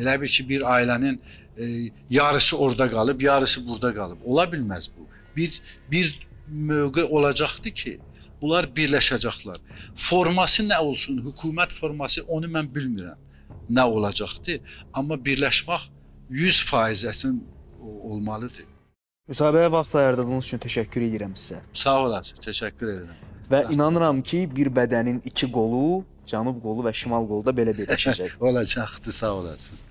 Elə bil ki, bir ailənin e, yarısı orada qalıb, yarısı burada qalıb. Ola bilməz bu. Bir bir mövqe olacaqdı ki, bunlar birləşəcəklər. Forması nə olsun, hökumət forması onu mən bilmirəm. Nə olacaqdı? Amma birləşmək 100% əsin olmalıdır. Müsahibəyə vaxt ayırdığınız üçün təşəkkür edirəm sizə. Sağ olasınız, təşəkkür edirəm. Və inanıram ki, bir bədənin iki qolu, cənub qolu və şimal qolu da belə birləşəcək. Olacaqdı, sağ olasınız.